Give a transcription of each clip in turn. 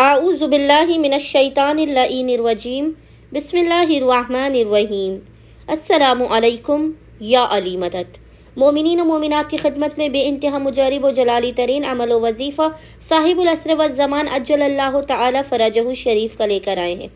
आऊज़बिल्लिमिनशैतानरजीम बसमीम असलकम या अली मदद मोमिन व मोमिनत की खदमत में बे इंतहा मुजरब व जलाली तरीन अमल व वजीफ़ा साहिबुलसर व जमान अज्जल्ला तरज शरीफ का लेकर आए हैं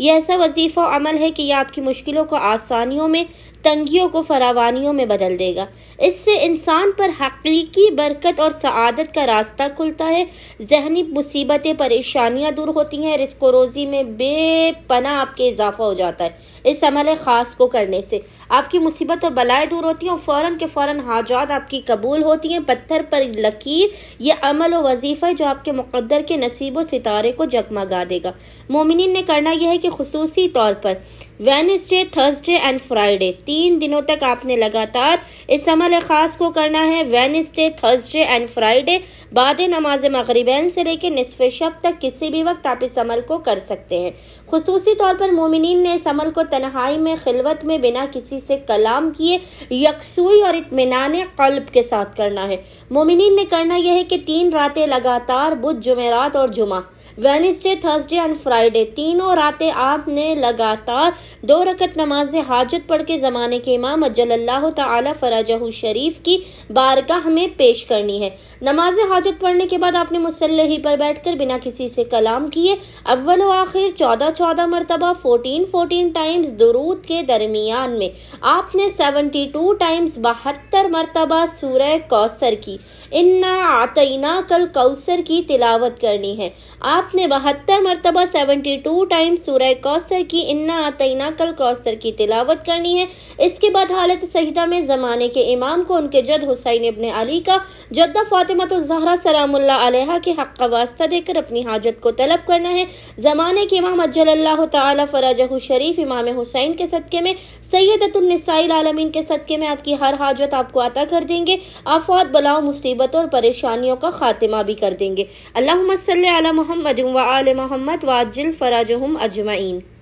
यह ऐसा वजीफ़ा अमल है कि यह आपकी मुश्किलों को आसानियों में तंगियों को फरावानियों में बदल देगा इससे इंसान पर हकीकी बरकत और सआदत का रास्ता खुलता है जहनी मुसीबतें परेशानियां दूर होती हैं रिस्को रोज़ी में बेपना आपके इजाफा हो जाता है इस अमल ख़ास को करने से आपकी मुसीबत और बलाएं दूर होती हैं और फौरन के फ़ौर हाजात आपकी कबूल होती हैं पत्थर पर लकीर यह अमल वजीफ़ा है जो आपके मुकद्दर के नसीब व सितारे को जगमगा देगा मोमिन ने करना यह है कि खसूसी तौर पर वेनसडे थर्सडे एंड फ्राइडे तीन दिनों तक आपने लगातार इस अमल ख़ास को करना है वेनसडे थर्सडे एंड फ्राइडे बाद नमाज मगरबैन से लेकर नसफ़ शब तक किसी भी वक्त आप इस अमल को कर सकते हैं खसूस तौर पर मोमिन ने इस अमल को तनहाई में खिलवत में बिना किसी से कलाम किए यकसुई और इतमान कल्ब के साथ करना है मोमिन ने करना यह है कि तीन रातें लगातार बुध जुमेरात और जुमा वेनिसडे थर्सडे एंड फ्राइडे तीनों रातें आपने लगातार दो रकत नमाज हाजत पढ़ के ज़माने के इमाम अजल्ला फराजह शरीफ की बारगाह में पेश करनी है नमाज हाजत पढ़ने के बाद आपने मुसल्ही पर कर बिना किसी से कलाम किए अव्वल आखिर चौदह चौदह मरतबा फोर्टीन फोर्टीन टाइम्स दरूद के दरमियान में आपने सेवेंटी टू टाइम्स बहत्तर मरतबा सूर कौसर की इन्ना आतना कल कौसर की तिलावत करनी है आप आपने बहत्तर मरतबा सेवेंटी टू टाइम सूर्य कौसर की इन्ना आतना कल कौसर की तिलावत करनी है इसके बाद हालत सहिदा में ज़माने के इमाम को उनके जद हुसैन इबन अली का जद्दा तो जहरा अलैहा के हक़ का वास्ता देकर अपनी हाजत को तलब करना है ज़माने के इमाम अजल्ला तरजह शरीफ इमाम हुसैन के सदक़े में सैदतुलनसाइल आलमीन के सदक़े में आपकी हर हाजत आपको अता कर देंगे आफात बलाओ मुसीबतों और परेशानियों का खात्मा भी कर देंगे अल्लाह सल मोहम्मद محمد وآل محمد وعجل فراجهم أجمعين